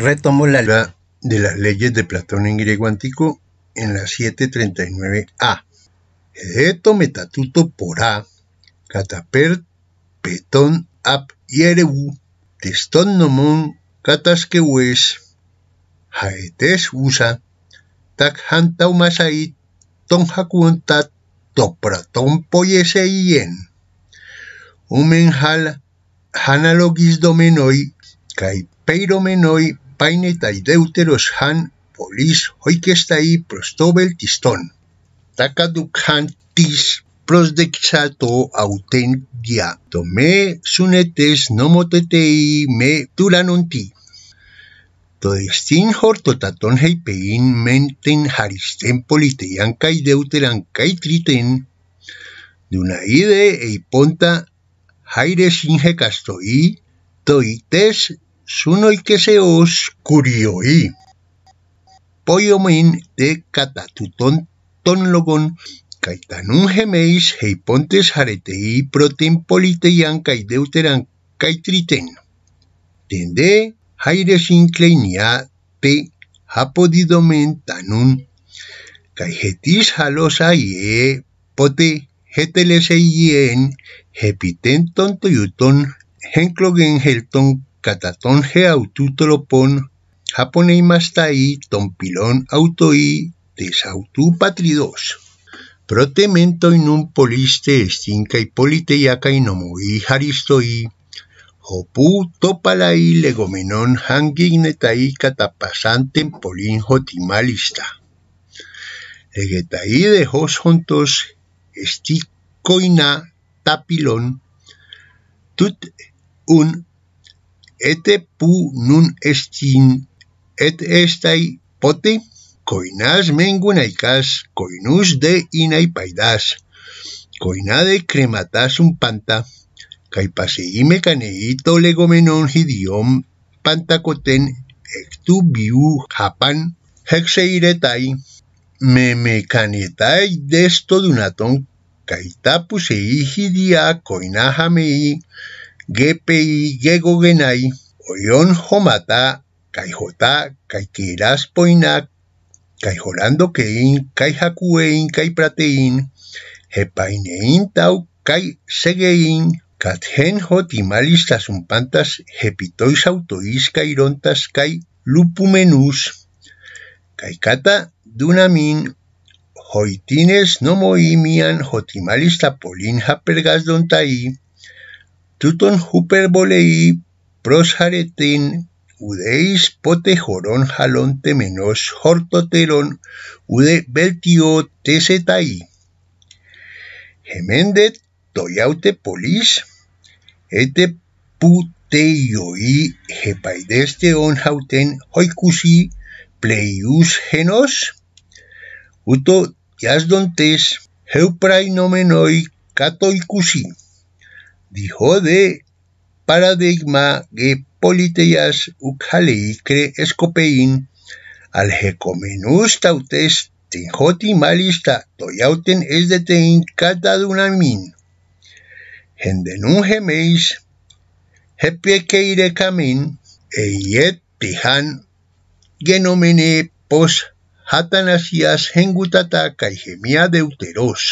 Retomo la habla de las leyes de Platón en griego antiguo en la 739a. Edeto metatuto por A, cataper petón ap hiereu, testón nomón catasqueues, haetes usa, tac hantaumasait, ton jacuntat, topratón poyeseien. Umen hal, hanalogis domenoi, kai peiromenoi paine eta ideutero eshan polis hoikestai prostobel tiston. Takaduk han tis prostekzato auten dia. Tome sunetes nomotetei me tulanunti. To destin horto taton heipein menten jaristen politeian kai deuteran kai triten duna ide eiponta jaire sinhe toitez, os curioi. Poyomin de catatutón tonlogon caitanun geméis heipontes haretei protein politeian caideuteran caitriten. Tende jairesin kleinia te hapodidomen tanun caijetis halosa ie pote jeteleseien hepiten tontoyuton henklogen helton Catatonje tai ton tompilón autoi desautu patridos. Protemento un poliste estinca y politeiaca inomuí jaristoí, jopú topalai... legomenón hanguignetaí catapasanten polin jotimalista. Legetaí de juntos esticoina tapilon, tut un et pu nun estin et estai poti coinas mengunai cas coinus de inai paidas coinade crematas un panta kai pasei mecaneito legomenon hidion pantakoten ek tu biu japan hexeiretai me mecanetai desto dunaton kai tapusei hidia coinajamei GPI gego genai, oion homata, kai jota, kai kiras poina, kai hepainein tau, kai segein, kat hen hoti hepitois autois, kai kai lupumenus, kai dunamin, hoitines nomoimian hotimalista polin hapergas dontai, tuton hyperbolei prosharetin udeis pote horon halon temenos hortoteron ude beltio tesetai. Hemende toiaute polis ete puteioi hepaideste on hauten hoikusi pleius genos uto jasdontes heuprainomenoi nomenoi ikusi. Dijo de paradigma que politeias ucaleicre escopein al tautes tinjoti malista toyauten es de min. catadunamin. Gendenun gemeis, hepiekeire camin, iet tihan genomene pos hatanasias hengutata hemia deuteros.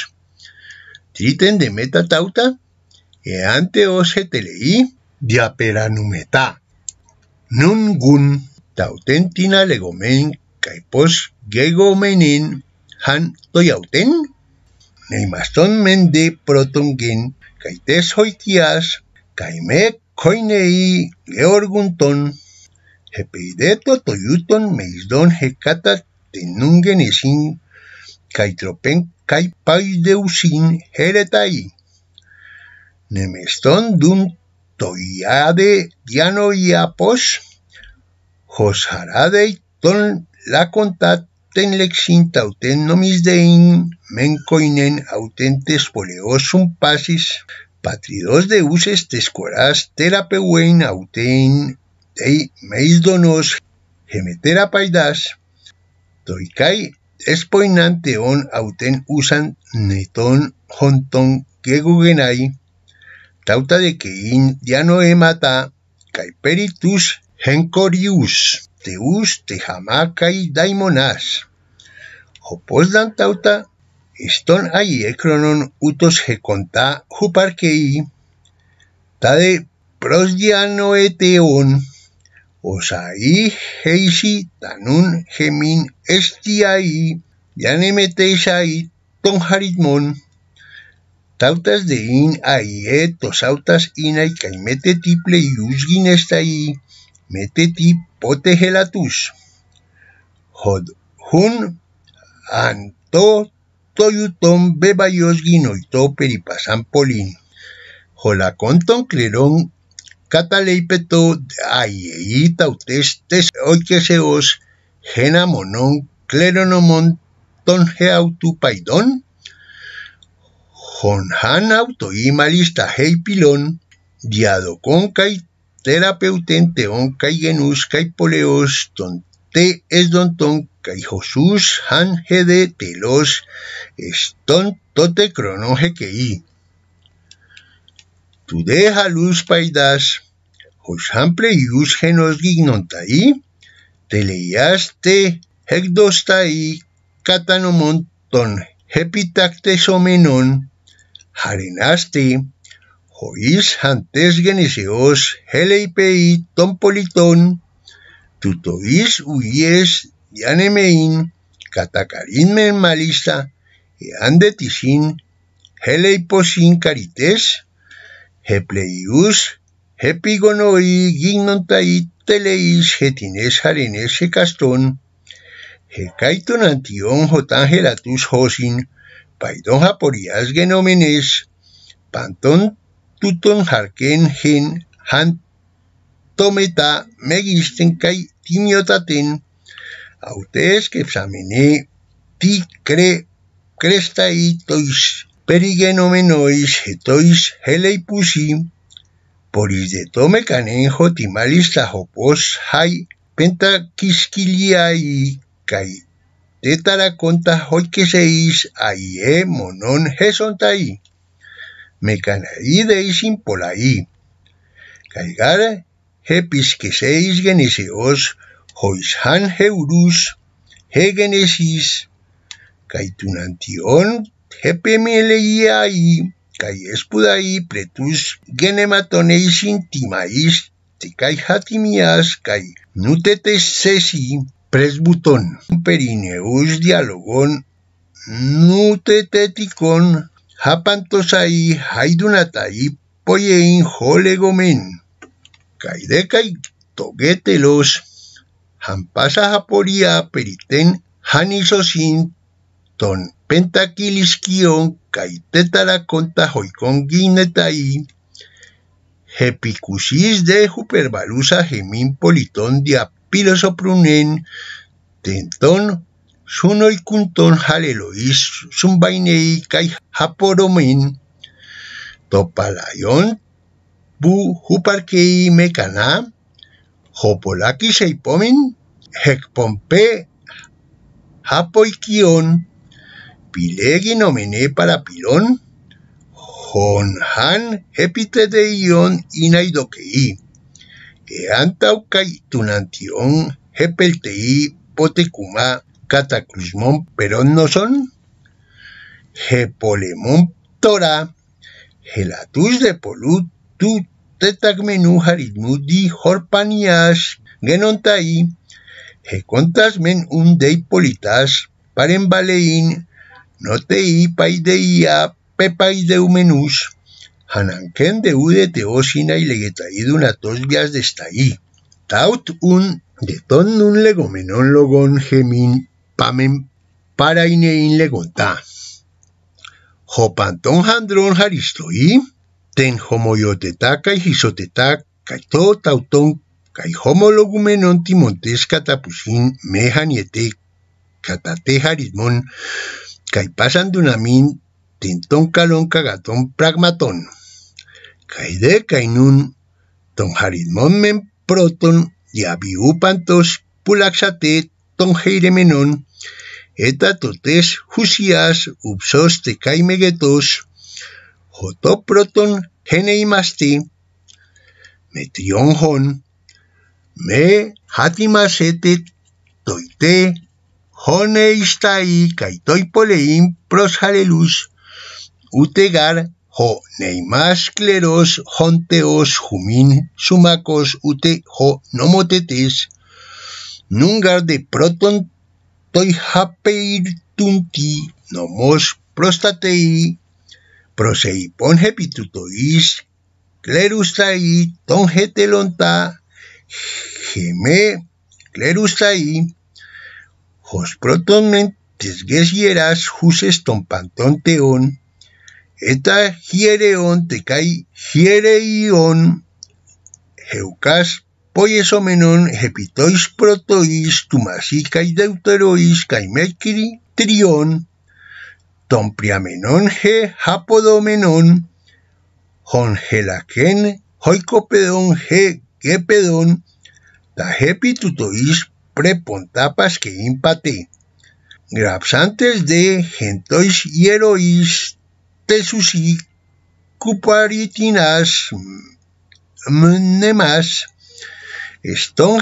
Triten de meta tauta, e ante ose telei diapera numeta. Nun gun tautentina legomen kai gegomenin han toiauten? Neimaston mende protungin kai tes hoitias kai me koinei georgunton hepeideto toiuton meizdon hekata tenungen esin kai tropen heretai. nemestón dun toiade diano y apos, josharade ton la contat ten lexinta auten nomis dein mencoinen autentes poleosum PASIS patridos de uses tescoras terapeuen auten dei meis donos gemetera paidas, espoinante on auten usan neton honton gegugenai, tauta de que in ya no he mata hencorius teus te jamaca y daimonas o pos dan tauta utos he contá juparquei, ta de prosdiano eteon, os ahí heisi tanun gemin estiai, ya nemeteis ton haritmon. tautas de in aie, eh, tosautas ina y caimete tiple y esta i, mete ti pote gelatus. Hod hun anto toyuton bebayos ginoito peripasan polin. Jolaconton clerón cataleipeto aiei tautes tes oikeseos genamonon cleronomon ton geautu Honhan autoimalista heipilón, diado terapeutenteón kai genus kai poleos ton te es ton kai Jesús han hede telos eston tote cronoje que Tu deja luz paidas, han pleius genos gignontai, te leíaste hegdostai catanomon ton hepitacte χαρινάστη, χωρίς αντές γενισεώς χέλεϊπεϊ των πολιτών, του τοίς ουγίες διανεμεΐν, κατά καρίν μεν μάλιστα, εάν δε τυσίν, χέλεϊποσίν καριτές, χεπλεϊούς, επίγονοι γίνοντα τελεϊς, τελεείς χετινές χαρινές εκαστών, χεκάιτον αντιών χωτάν χελατούς χώσιν, Παϊδόν απορίας γενομένης, παντών τούτων χαρκέν χιν, χαν το μετά μέγιστην καί τιμιωτατήν, αυτές και ψαμινή τι κρε, κρέσταί τοις ελεϊπούσι, πολύς δε το με κανέγχο τι μάλιστα χωπός χαϊ πέντα κισκυλιάι καί tetara conta hoy que seis ahí eh monon heson ta me de caigar he pis geniseos hois han he he genesis caitun antion he ahí cai pretus genematoneisin y timais te cai hatimias cai nutetes sesi presbutón, perineus dialogón, nuteteticón, japantosai, haidunatai, poyein, jolegomen, caideca y toguetelos, jampasa japoría, periten, hanisosin, ton pentaquilisquion, caitetara conta joicon guinetai, hepicusis de Juperbalusa gemín politón dia pilosoprunen, tentón, suno y cuntón halelois, zumbainei kai haporomen, topalayón, bu huparkei mecaná, hopolaki seipomen, hekpompe, hapoikión, Pilegi nomine para pilón, jonhan hepitedeión Ehantaucay tunantión, pelteí, potecuma, cataclismón, Perón no son, tora, Torá, Gelatus de Polú, Tu Tetagmenú, di, Jorpanias, Genontaí, contasmen, un Politas, notei Noteí, Paideía, pepaideumenus. Hananken deude teosina y de de destaí. Taut un de ton nun legomenon logon gemin pamen parainein legontá. Jopanton handron haristoí, ten homoyotetaca y hisotetaca y todo tautón kai homologumenon timontes catapusin mejaniete catate jarismón kai pasan dunamin tintón calón cagatón pragmatón. Kaide kainun Ton harid proton ya biupantos pulaksate tong ton menon eta totes husias upzoste kaimegetos hoto proton hene imasti metrion hon me hatimasete toite hone istai kaitoi polein pros haleluz utegar Ho neymas cleros honteos jumin sumacos ute jo nomotetes, nungar de proton tunti nomos prostatei, proseipon hepitutois, clerustai hetelonta geme clerustai, jos protonmentes gesieras juses teón, ETA HIEREON Tecai, HIEREION Geucas, Poiesomenon, Hepitois, Protois, Tumasis, Caideuterois, trion, Trión, Tompriamenón, G, Japodomenon, Jongelaken, he GEPEDON TA hepitutois Prepontapas, que impate. Grapsantes de Gentois, Hierois, tesusi cuparitinas mnemas ESTÓN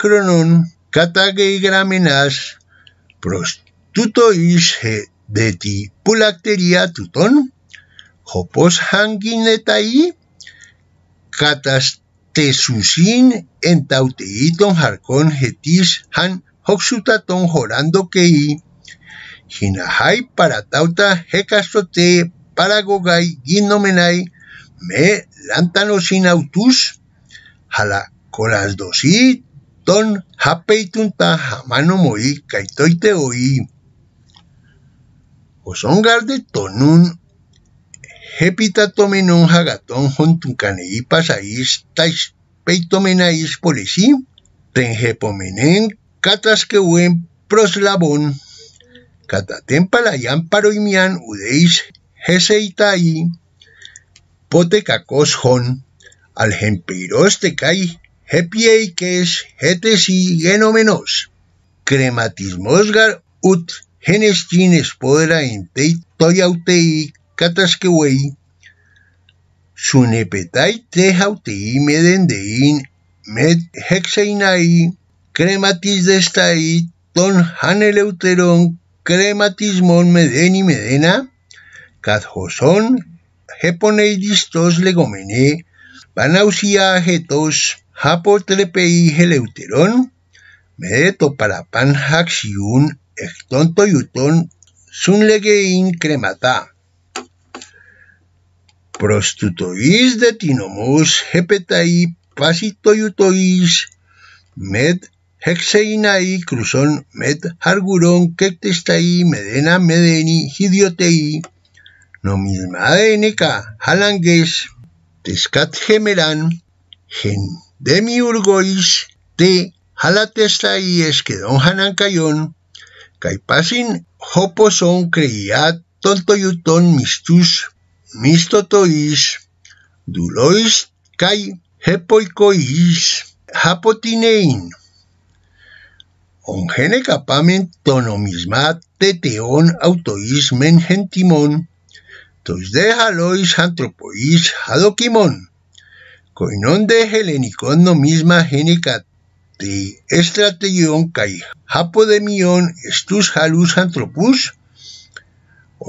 cronon Prostuto prostutois de ti pulacteria tutón hopos hanginetai catastesusin en tauteiton jarcón JETIS han hoxutaton horando kei Hinahai Paratauta para gogai ginomenai, Me Lantanosinautus Jala Colasdosi Ton Hapeitunta Hamano Moi Kaitoite Oi Osongar de Tonun Hepitatomenon hagaton Hontuncanei Pasais Tais Peitomenais Polesi Tenjepomenen buen Proslabón udeis paroimian udeish jeseitaí, potecacosjon, aljempeiros tecai, jepieikes, hetesi genomenos. Crematismosgar ut genestines podra entei toyautei catasquewei, sunepetai tejautei medendein med hexeinai, crematis destai ton haneleuteron κρεματισμών με δένει με δένα, καθωσόν διστός λεγομενή, παναουσία χετός χαποτρεπεή χελευτερών, με το παραπάν χαξιούν εκ των το ιουτών σουν λεγεϊν κρεματά. Προς του το εις δε την όμως επεταεί πάση το ιουτοείς μετ Hexeina y cruzón met hargurón ket medena medeni hidiotei, no misma de neca halangues te gen de te halatestai está ahí es que don hanan caipasin tonto yutón mistus mistotois dulois kai hepoicois hapotinein ongene capamen tonomismat teteón autoísmen gentimón, tois de Halois Antropois hadoquimón, coinón de helenicón nomisma de te estrategión kai hapodemion estus halus antropus,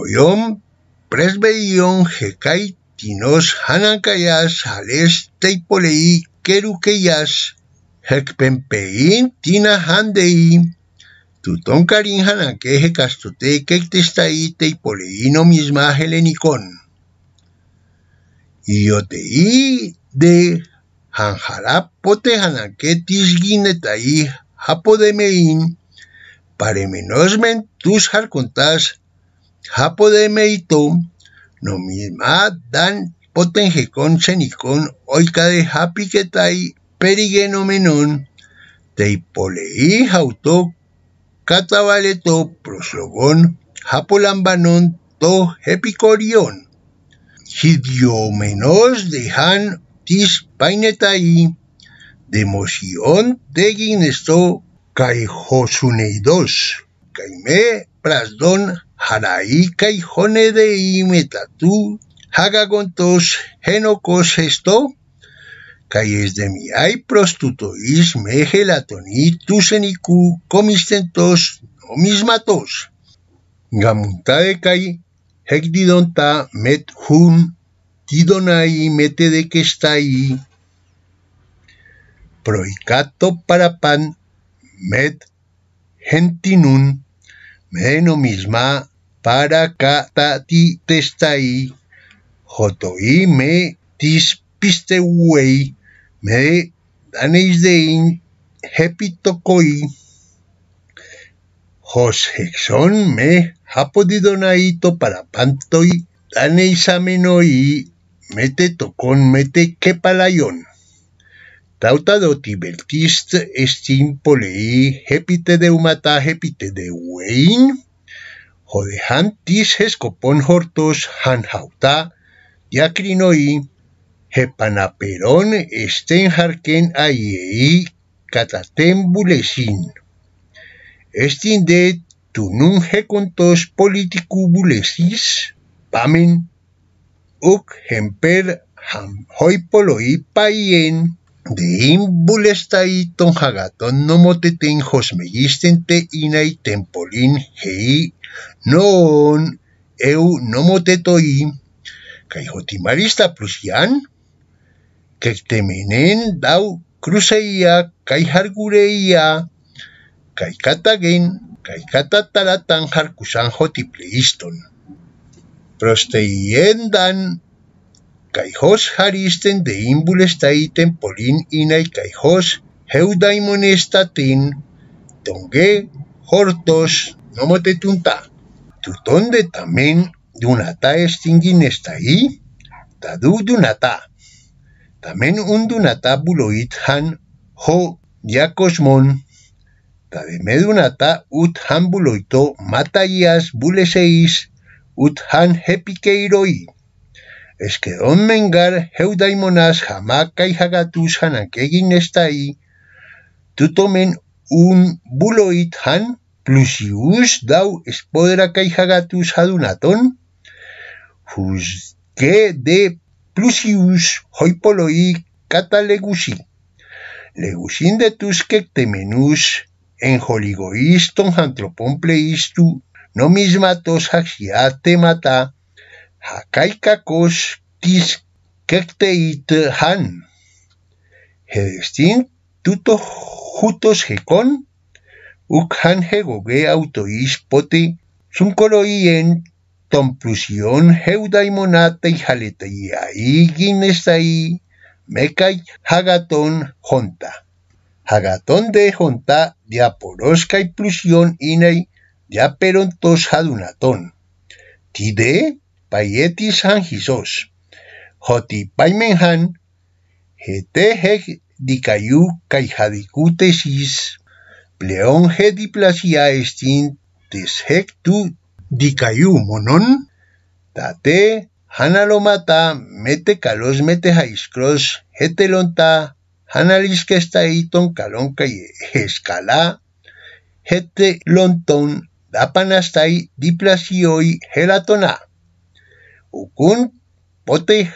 oyón presbeión jecai tinos hanancayas hales teipolei pein Tina Handei, Tutón Carinjan, que Castote, te y no misma Helenicón. teí de tis gine Guinetaí, hapodemein Paremenosmen, Tus Jarcontas, no misma Dan Potenjecon, Chenicón, Oica de Japiquetai, Perigenomenon tei polei catabaleto proslogon prosogon to epicorion sidio menos de tis peinetai de mosion de ginesto kai hosuneidos kaimē prasdon hanai kai hone de haga calles de mi hay prostitutois, tu tusenicu, comistentos, matos. Gamunta de calle, hegdidonta met hun tidonai, mete de que está ahí. Proicato para pan, met gentinun, misma para catati testai, i me wei. Me de in, Hepitokoi, hexón, me ha podido naito para Pantoi, Danéis Mete Tocón, Mete Kepalayón. Tauta estin polei hepite de humata hepite de wein, jodejantis escopón hortos jauta diacrinoi, Jepanaperón, Stenjarken Ayei, Catatem Bulesin. Estinde tunun contos politicu bulesis, pamen, uk hemper ham hoipoloi paien, de bulestai ton hagaton nomoteten te inai tempolin hei, non eu nomotetoim, caijotimarista prusian, que dau cruceia, kai gureia kai katagen, kai katataratan jotipleíston. hotipleiston. dan, kai haristen de imbulestaiten polin inai kai hos tin, tonge, hortos, nomotetunta. Tutonde tamen dunata estingin estai, tadú dunata. Amen un dunata buloit han ho yakosmon. Amen unata ut han buloito matallas buleseis ut han hepikeiroi. Eske on mengar heu jamakai jagatuz hanak egin ez Tu tomen un buloit han plusius dau espodera kai hagatus adunaton. ke de plusius hoi poloi cata legusín. de tus temenus en holigoiston ton pleistu no mismatos haxiate mata Kakos tis quecteit han. Hedestin tuto jutos hekon, uk han jegogue autois pote sun Ton Prusión, Heuda y Monata y Jaleta y ahí ahí, Meca Hagatón Jonta. Hagatón de Jonta, Diaporosca y Prusión Inei, Diaperontos Jadunatón. Tide, Payetis Angisos. Jotipaimenhan, Jetejej Dicayú Caijadicutesis, Pleón Gediplasia Estin, monón? tate hanalomata mete calos mete jaiscros hetelonta que está iton calonca y escala hetelonton dapanastai diplasioi gelatona ucun pote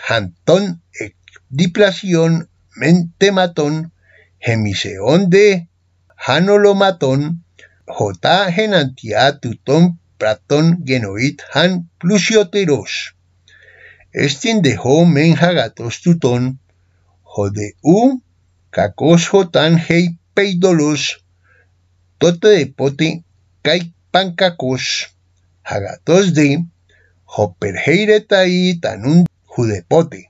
ek diplación mentematon, gemiseón de hanolomaton, jota genantia tuton, Praton genoid han plusioteros. Estin dejó tutón, jode u, cacos jotan hei peidolos, tote de pote pan pancacos, jagatos de, joperheire tai tanun judepote.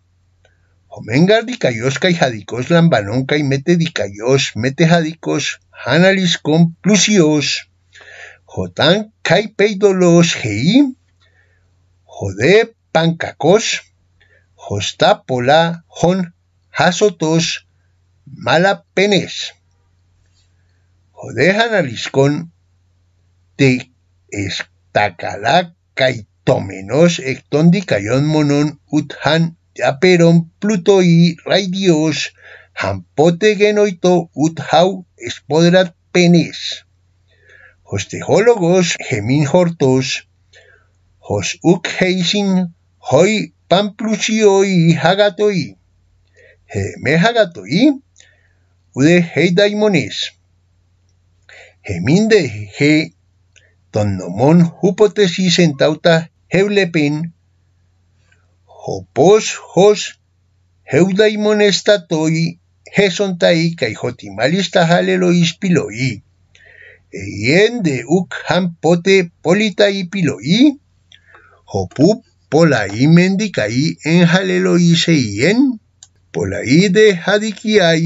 Homengar dicayosca y jadicos lambanón y mete dicayos, mete jadicos, con plusios. Jotán Kaipeidolos Geim, Jode Pancacos, pola hon Hasotos Malapenes, Jode Hanaliscon Te Estacalá Caitómenos Ectón cayón Monon Uthan Aperon Pluto y Raidios Hampote Genoito Uthau Espodrat Penes. Los Gemin Hortos, los Ukheisin, hoy Pamplucioi Hagatoi. He me Hagatoi, ude Heidaimonis. Gemin de He, don Nomon, hipótesis en tauta Heulepen, Hopos, Hos, Heudaimonestatoi, kai Caijotimalista, Halelois, Piloi. Eien de uk hanpote politaipilo'i, jalelo pola'i mendica'i enjalelo'i pola pola'i de ay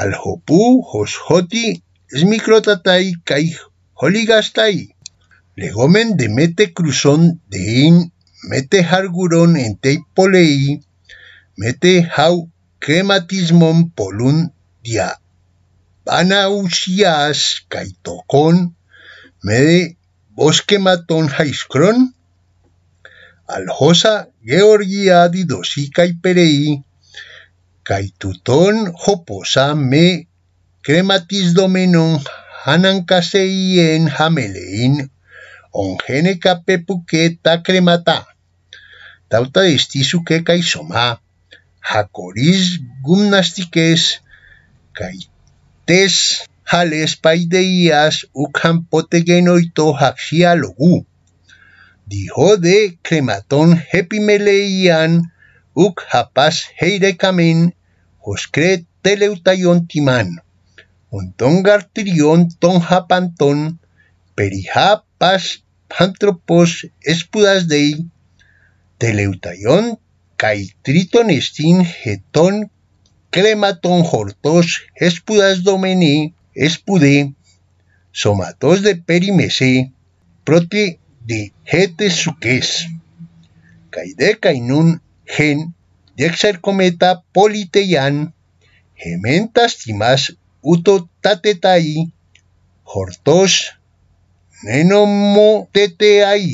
al jopu josjoti smicrotatai kai holigastai. Legomen de mete cruzón de in, mete jargurón en tei polei, mete hau crematismón polun dia Banausias kaitokon mede boskematon maton alhosa georgia didosi kaiperei kaituton hoposa me krematiz domenon hanankaseien jamelein ongene kapepuke ta kremata tauta distizuke kaizoma jakoriz gumnastikez kaitu tes jales paideías u campotegenoito logu, Dijo de crematón hepimeleian u japas heire camen joscre teleutayon timán. ton gartirión ton perijapas pantropos espudas dei teleutayon caitriton estin crematon hortos espudas domini espudi somatos de perimesi prote di hete suques caide cainun gen cometa politeian gementas timas uto tatetai hortos nenomo teteai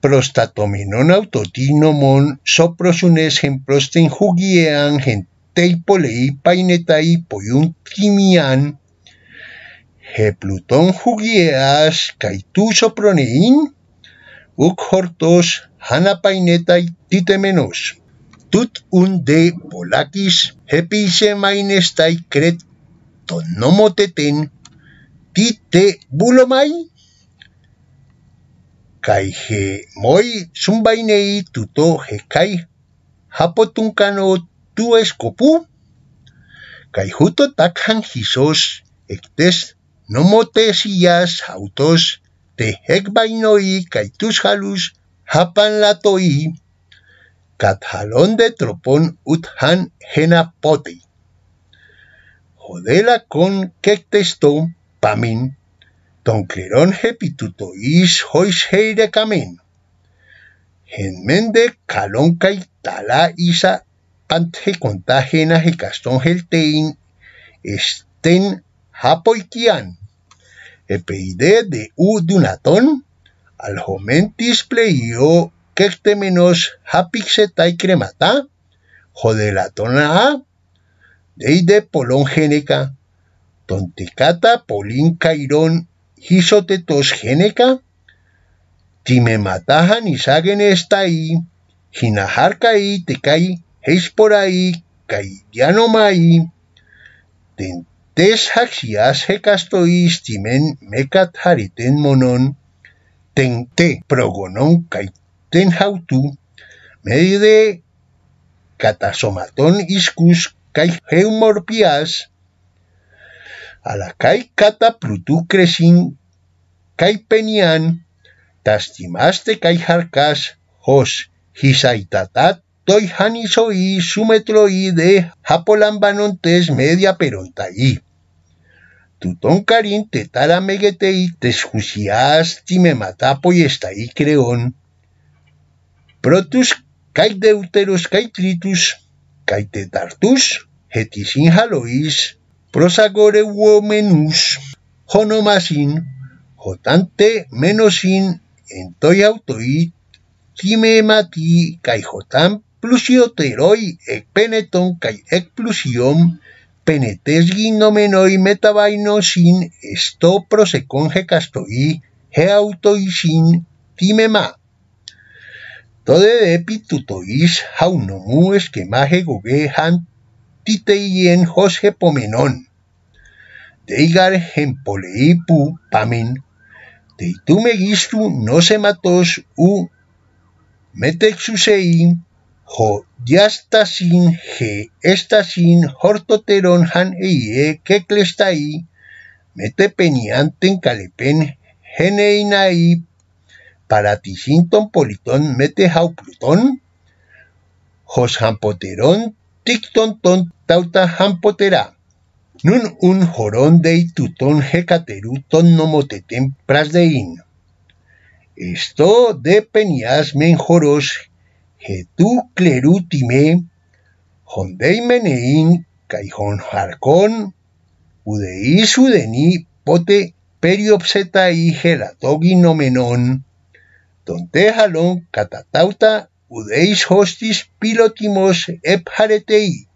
prostatominon autotinomon soprosunes genprosten jugiean teipolei painetai poiun timian pluton jugieas kaitu sopronein uc hortos tite menos. tut un de polakis hepisemainestai cret tonomoteten tite bulomai Kai he moi sumbai nei tuto he kai hapotun kano tu escopu. Kai huto takhan hisos ektes nomotes iyas autos te hekbainoi kai tus halus hapan latoi. Kat halon de tropon ut han hena poti. Jodela kon kektesto pamin Don Clerón, je pitutoís, hois Genmende calonca y tala isa, Panthe contagena je castongeltein, estén hapoikian, epeide de u dunatón, aljomentis pleio, que este menos hapixetai cremata, jodelatona deide polón Tonticata tontecata cairón matajan y saguen está ahí, caí kai Heisporaí, Ten Tentes Haxias Hecastois, Timen Mecat Hariten Monon, Tente Progonon Caiten Hautu, Medide Catasomatón Iscus, heumorpias kai kata plutú kresin kai penian, tastimaste kai harkas jos, hisaitatat, toi hanisoi sumetroí de japolambanontes media perontaí. Tutón karin tetara meguetei, megetei timematapo y estaí creón. Protus kai deuteros kai tritus, cai tetartus, sin jaloís, prosagore uomenus, honomasin, jotante menosin, entoi autoi, timemati, kai jotan plusioteroi, ek peneton, kai ec plusiom, penetes ginomenoi metabainosin, esto proseconge castoi, he time timema. Tode depitutois haunomu esquemaje goge han en pomenón josge pomenon. Teigar pamin pamen, teitumegistu no se mató. u Metexusei. ho diastasin ge estasin hortoteron han eie keklestai penianten calepen geneinai paratisinton politon mete jau plutón ton tauta potera, Nun un jorón de tuton hecateru ton de in. Esto de peñas men tu clerú timé, jondei meneín, caijón jarcón, de ni pote periopseta y gelatoginomenón, tontejalon catatauta udeis hostis pilotimos epharetei,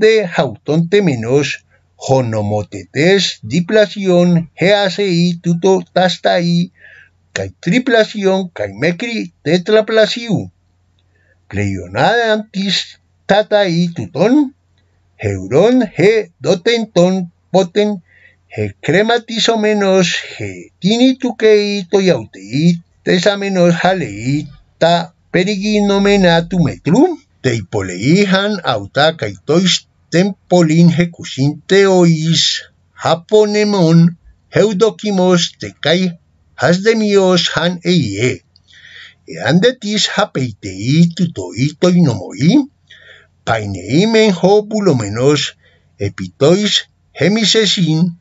de hautonte menos jonomotetes diplasion, geasei tuto tastai kai triplación kai mecri tetraplasiu pleionada antis tatai tuton heuron he dotenton poten he crematisomenos he tinituquei toyautei tesamenos halei, τα περιγεινόμενα του μετρού, τε υπολεείχαν αυτά καητόις τεν πολλήν χεκουσίν τεοίς, χαπονεμόν, χεουδοκιμός τε καί χασδεμιός χαν ειέ. Εάν δε τις χαπείτει του το ήτοι νομοή, παϊνεήμεν επί τοϊς χέμισεσιν,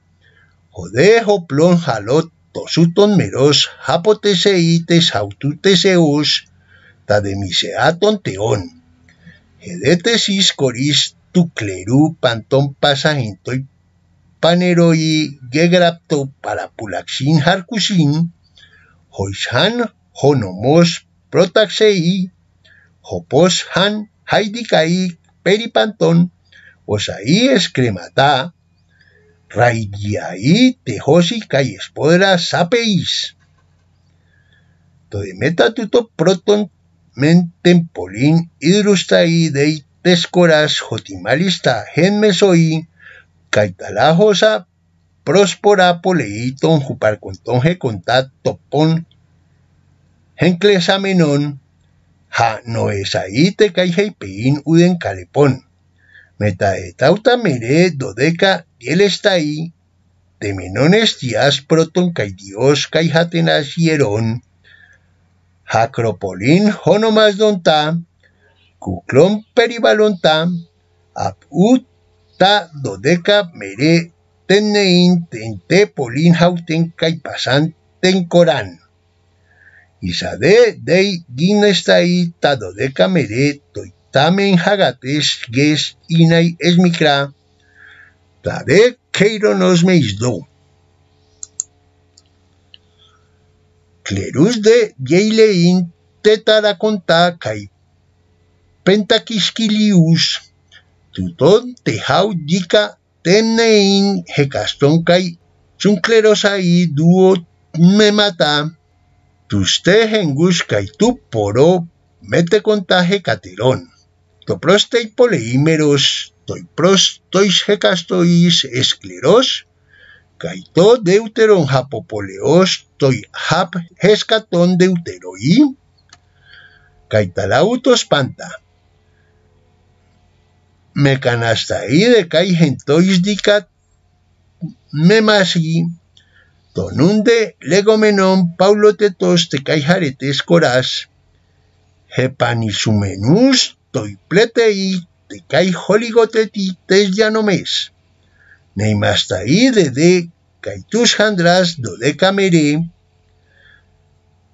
οδέ χοπλών χαλότ το σούτον μερός χάποτες είτες αυτούτες εούς, de miseaton tonteón Gedetesis coris tu cleru pantón pasajinto y paneroi gegrapto para pulaxin harcusin, hoishan honomos protaxei, hopos han haidikai peripantón, osai escrematá, raigiai tejosi kai to sapeis. tuto proton ...men mentempolín, idrustaí, tescoras jotimalista, genmesoí, caitalajosa, próspora, poleíton, juparcontón, kontá topón, genclesamenón, ja y peín uden calepón, etauta mere, dodeca, ...te temenón estias, proton, caidios, caijatenas, hierón, Jacropolín Jonomazdontá, Cuclón aput, ta, Dodeca Mere Teneín Tente Polín Jautenca y ten Corán. Isade Dei ta, dodeca, Mere Toitamen Jagates Ges Inay Esmicra, Tade nos do. de Yeilein contá Kai pentakiskilius Tutón Tejau Dica Tenein Hecastón Kai Chunclerosai Duo Memata Tuste hengus Kai Tu Poro Mete Contaje prostei poliimeros, Poleímeros prostois Hecastois Escleros καί το δεύτερον χαποπολεός το χαπ χεσκατόν τα λαούτος πάντα με κανασταΐδε καί γεντόις δικα με μαζί τονούνται λεγόμενον τετός τε καί χαρετές κοράς επανισουμενούς το υπλέτεοι τε καί τες διανομές Neymastaí de Kaitush Handras de Kamere,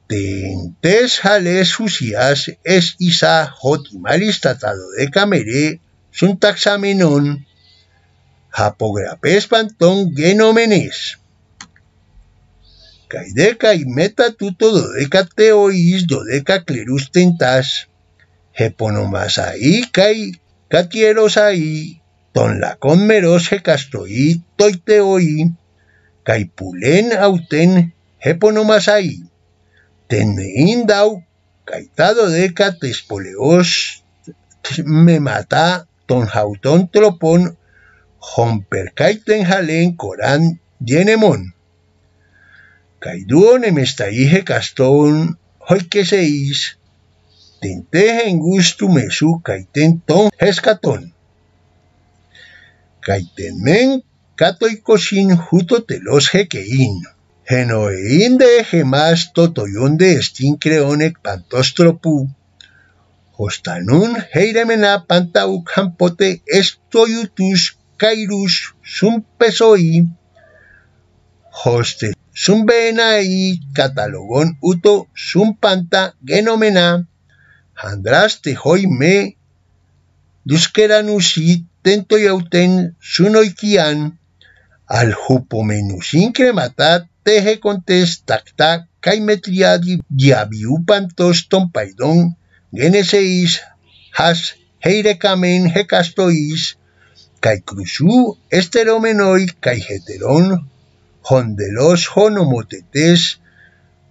Tentes Jales Susias es Isa Jotimalistatado de Kamere, Suntaxamenon, Japograpes Pantón Genomenes. Caideca y metatuto dodeca do dodeca clerus tentas, jeponomas ahí, catieros Ton lacón oí, toite oí, caipulén auten heponomasai, ten indau, caitado deca tespoleos, me mata ton jautón tropón, caiten jalen corán yenemón. Caiduon he em castón, hoy que seis, tente en gusto mesú caiten ton jescatón caitemen catoicoshin juto telos jequeín. Genoeín de gemas totoyón de estín Hostanun pantostropú. Hostanún heiremena pantau campote estoyutus kairus sum pesoí. Hoste sum benaí catalogon uto sum panta genomena. Handraste hoy me dusqueranusit tento y auten suno y kian al jupo menú sin cremata teje contest tacta caimetriadi diabiu pantos tompaidón geneseis has heirecamen hecastois cae cruzú esteromenoi cae heteron hondelos honomotetes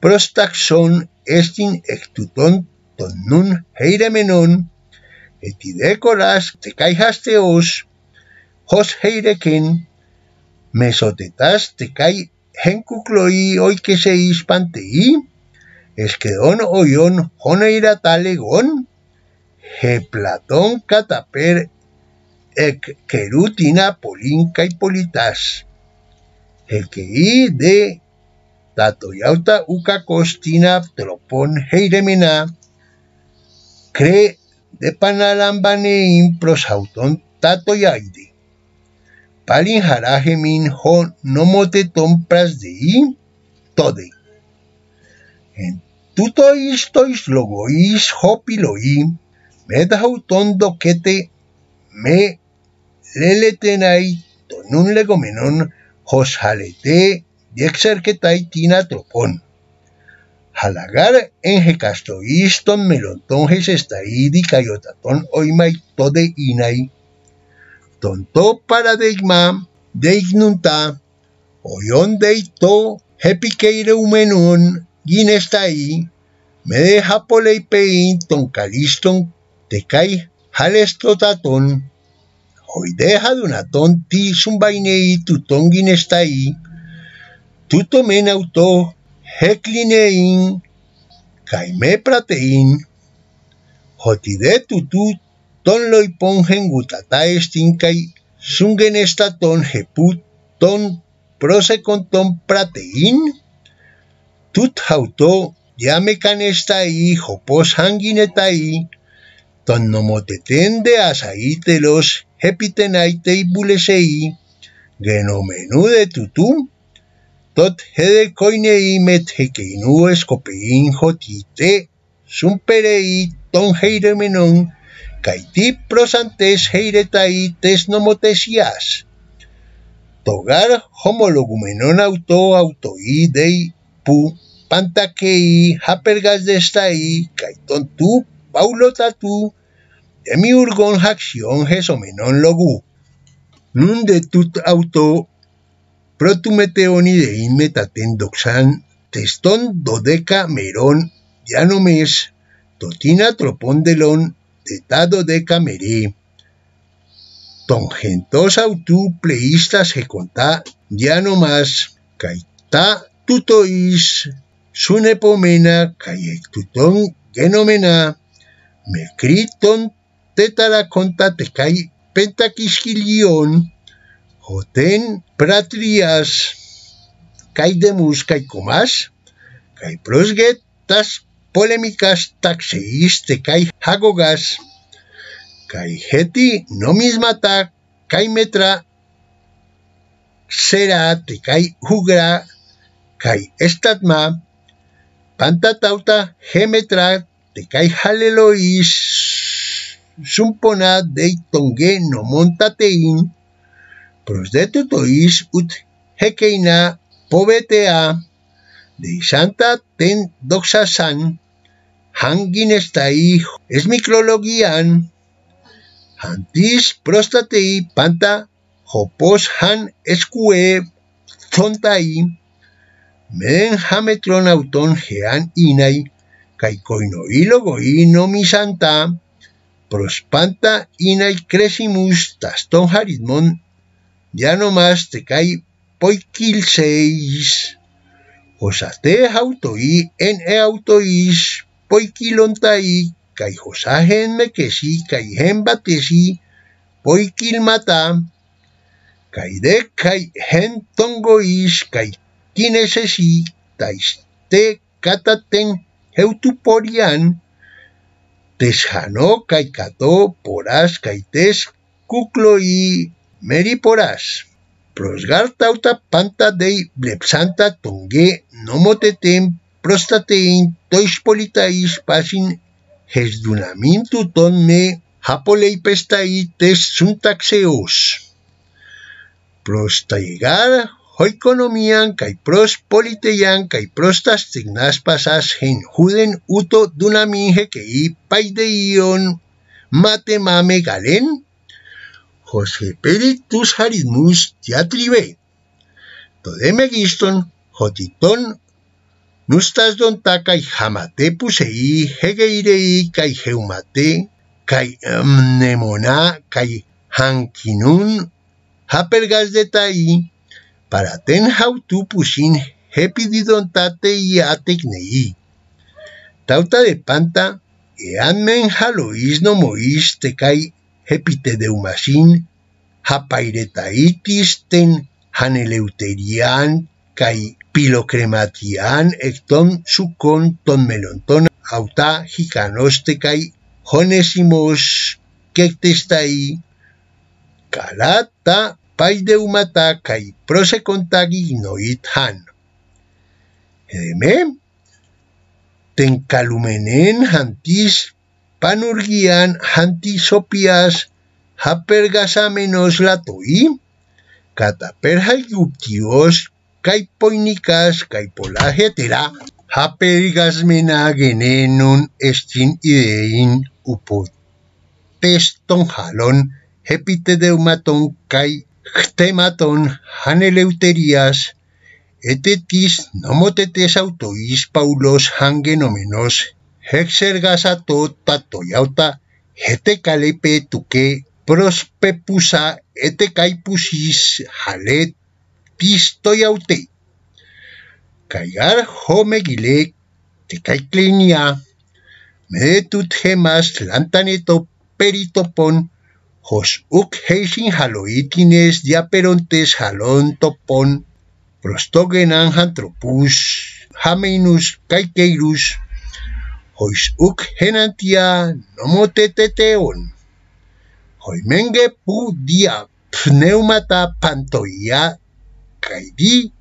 prostaxon estin ectuton ton nun heiremenon te te tecaihasteus, hos mesotetas te tecai henkukloi hoy que seis panteí, esquedón oión, he Platón cataper, que rutina polinca y politas, equeí de tatoyauta uca costina tropón heiremena, cre de Panalambane prosautón tato yaide. Palin jaraje min no pras de i tode. En tuto istois logois hopiloim, me doquete me leletenai tonun legomenon hos jalete diexerketai tina tropón halagar enjecasto iston melontonjes estaí cayotatón oimaito de inai tonto para deigma deignunta oyon deito gine umenun guinestai me deja poleipein ton caliston tecai jalestotatón hoy deja dunatón ti zumbainei tutón guinestai tuto menauto heklinein, ton jotidetutut, tonloipongen gutataestinkai, sungenestaton jeput, ton proseconton pratein, tut hauto, yamecanestai, jopos hanginetai, ton nomoteten de asaítelos, hepitenaitei bulesei, genomenú de tutum, Tot ...met imet hequeinues escopein jotite, sumperei ton heiremenon, caiti prosantes ...tes nomotesias. Togar homologumenon auto autoi dei pu ...pantakei... hapergas destai caiton tu paulo tatu mi haxion logu. Nun de tut auto de metatendoxan, testón no mes, totina tropondelón, tetadodecameré, tongentos autú se conta ya no más, caitá tutois, sunepomena, cayectutón genomena, mecriton conta tecay pentaquisquilión, joten prátrias caidemus caicomas, kai prosgetas polémicas taxeiste kai hagogas, kai heti nomismata kai metra te kai hugra kai estatma pantatauta gemetra te kai halelois sumpona deitonge no montatein Prosdete ut hekeina pobetea de santa ten doxa san hangin esta hijo es antis prostatei panta hopos han eskue zontai men hametron auton jean inai kaikoino ilogo ino mi santa prospanta inai kresimus taston haritmon ya nomás te cae poikil te osate jautoí, en e mata poikilontaí, caijosajen mequesí, caijen batesí, kai caide caijen tongoís, tais te cataten heutuporian, kai poras porás tes cucloí Meri Prosgar tauta panta dei blepsanta tongue nomotetem prostatein politais pasin gesdunamintu me hapolei pestai tes suntaxeos. Prostaigar hoikonomian kai prospoliteian kai prostas tignas pasas hen juden uto dunaminje kei i paideion mate mame galen Peritus harimus diatribe, Giston, jotitón nustas donta kai jamate pusei hegeirei kai heumate kai mnemona em, kai hankinun hapergas de tai para ten hautu pusin hepididontate y atecnei tauta de panta e men halois no moiste kai hepitedeumachin, hapairetaitisten, haneleuterian, kai pilocrematian, ecton sucon ton melontón, auta jicanoste... kai jonesimos, quectestai, calata, paideumata, kai prosecontagi noit han. ...ten calumenen... hantis panurgian hantisopias hapergasamenos latoi, cataperjayuptios caipoinicas caipolajetera hapergasmena genenun estin idein upot teston jalón hepitedeumaton kai Chtematon haneleuterias, etetis nomotetes autois paulos hangenomenos Εξεργάσα τότα το γιάουτα, έτε καλέπε του και προσπεπούσα έτε καϊπουσίς χαλέ της το γιαουτέ. Καγιάρ χώμε γυλέ τε καϊκλίνια, με του τχέμας λάντανε το χως ουκ χέισιν χαλοίτινες διαπεροντές χαλόν τοπον, προστόγεναν χαντροπούς, χαμενούς καϊκέιρους, uk henantia Nomoteteteon. Hoimenge pu dia pneumata pantoia kaidi.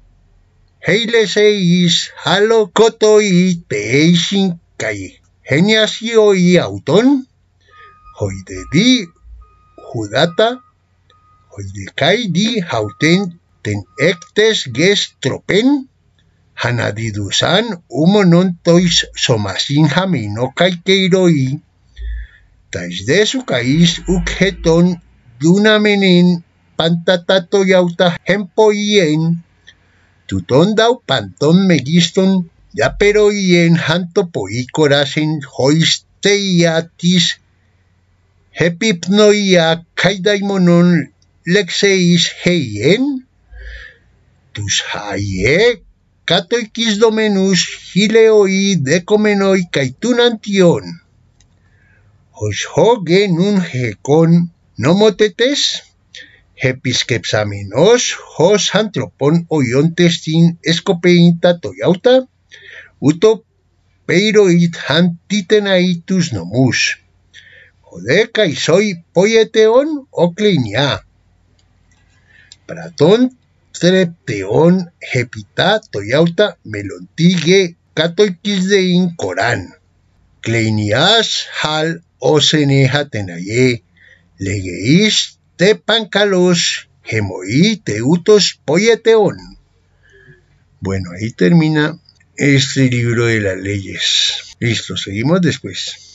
Heile is halo kotoi i teishin kai. Geniasio i auton. de di judata. Hoy de kaidi hauten ten ectes gestropen. Hanadidusan umonontois somasinjam inokay keiroi tais de su cais ukheton yunamenin pantatato yauta hempoien tuton dau panton megiston yaperoien hanto poikorasen hoisteiatis hepipnoia kaidaimonon lexeis heien tus Catequis Domenus Gileoi Decomenoi Caitunantion. Os hoge nun hecon nomotetes, hepiskepsamenos hos antropon oiontes tin escopeinta toyauta, uto peiroit titenaitus nomus. Jodeca y soy poieteon o clinia teón, jepita Toyauta, Melontigue, de Corán. Cleinias, Hal, Oseneja, legeist te Tepancalos, Gemoí, Teutos, Poyeteón. Bueno, ahí termina este libro de las leyes. Listo, seguimos después.